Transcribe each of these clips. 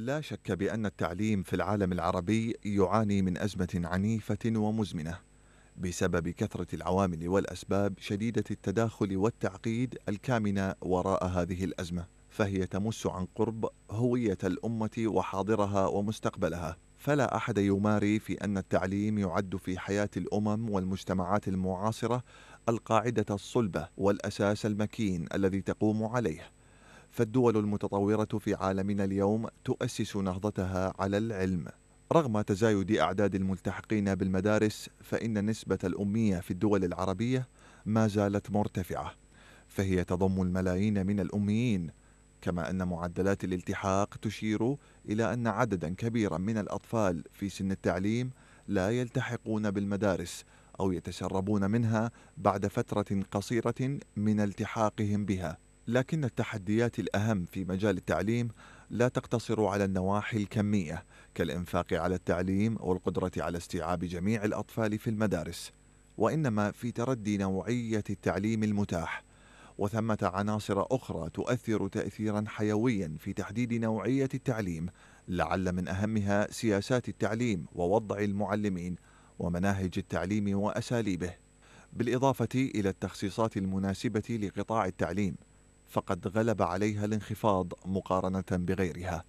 لا شك بأن التعليم في العالم العربي يعاني من أزمة عنيفة ومزمنة بسبب كثرة العوامل والأسباب شديدة التداخل والتعقيد الكامنة وراء هذه الأزمة، فهي تمس عن قرب هوية الأمة وحاضرها ومستقبلها، فلا أحد يماري في أن التعليم يعد في حياة الأمم والمجتمعات المعاصرة القاعدة الصلبة والأساس المكين الذي تقوم عليه. فالدول المتطورة في عالمنا اليوم تؤسس نهضتها على العلم رغم تزايد أعداد الملتحقين بالمدارس فإن نسبة الأمية في الدول العربية ما زالت مرتفعة فهي تضم الملايين من الأميين كما أن معدلات الالتحاق تشير إلى أن عددا كبيرا من الأطفال في سن التعليم لا يلتحقون بالمدارس أو يتسربون منها بعد فترة قصيرة من التحاقهم بها لكن التحديات الأهم في مجال التعليم لا تقتصر على النواحي الكمية كالإنفاق على التعليم والقدرة على استيعاب جميع الأطفال في المدارس وإنما في تردي نوعية التعليم المتاح وثمة عناصر أخرى تؤثر تأثيرا حيويا في تحديد نوعية التعليم لعل من أهمها سياسات التعليم ووضع المعلمين ومناهج التعليم وأساليبه بالإضافة إلى التخصيصات المناسبة لقطاع التعليم فقد غلب عليها الانخفاض مقارنة بغيرها.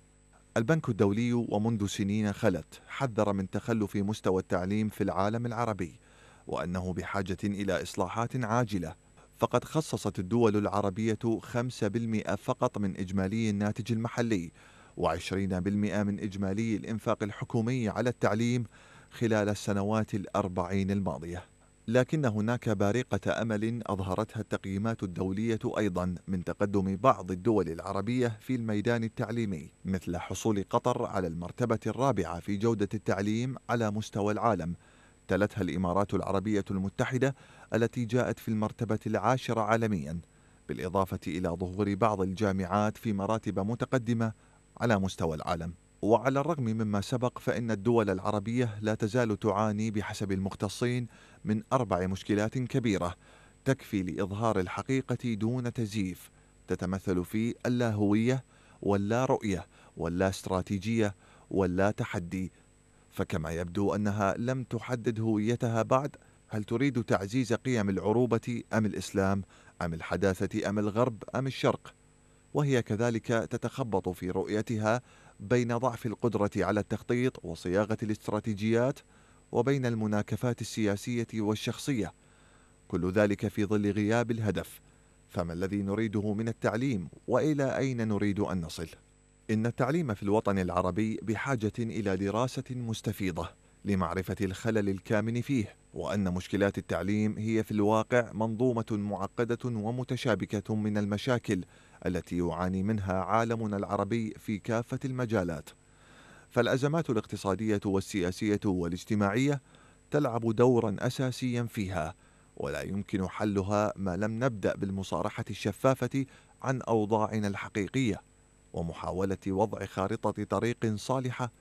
البنك الدولي ومنذ سنين خلت حذر من تخلف مستوى التعليم في العالم العربي وأنه بحاجة إلى إصلاحات عاجلة فقد خصصت الدول العربية 5% فقط من إجمالي الناتج المحلي و20% من إجمالي الإنفاق الحكومي على التعليم خلال السنوات الأربعين الماضية لكن هناك بارقة أمل أظهرتها التقييمات الدولية أيضا من تقدم بعض الدول العربية في الميدان التعليمي مثل حصول قطر على المرتبة الرابعة في جودة التعليم على مستوى العالم تلتها الإمارات العربية المتحدة التي جاءت في المرتبة العاشرة عالميا بالإضافة إلى ظهور بعض الجامعات في مراتب متقدمة على مستوى العالم وعلى الرغم مما سبق فإن الدول العربية لا تزال تعاني بحسب المختصين من أربع مشكلات كبيرة تكفي لإظهار الحقيقة دون تزييف تتمثل في اللاهوية واللا رؤية واللا استراتيجية واللا تحدي فكما يبدو أنها لم تحدد هويتها بعد هل تريد تعزيز قيم العروبة أم الإسلام أم الحداثة أم الغرب أم الشرق وهي كذلك تتخبط في رؤيتها بين ضعف القدرة على التخطيط وصياغة الاستراتيجيات وبين المناكفات السياسية والشخصية كل ذلك في ظل غياب الهدف فما الذي نريده من التعليم والى اين نريد ان نصل ان التعليم في الوطن العربي بحاجه الى دراسه مستفيضه لمعرفة الخلل الكامن فيه وأن مشكلات التعليم هي في الواقع منظومة معقدة ومتشابكة من المشاكل التي يعاني منها عالمنا العربي في كافة المجالات فالأزمات الاقتصادية والسياسية والاجتماعية تلعب دورا أساسيا فيها ولا يمكن حلها ما لم نبدأ بالمصارحة الشفافة عن أوضاعنا الحقيقية ومحاولة وضع خارطة طريق صالحة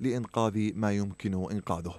لإنقاذ ما يمكن إنقاذه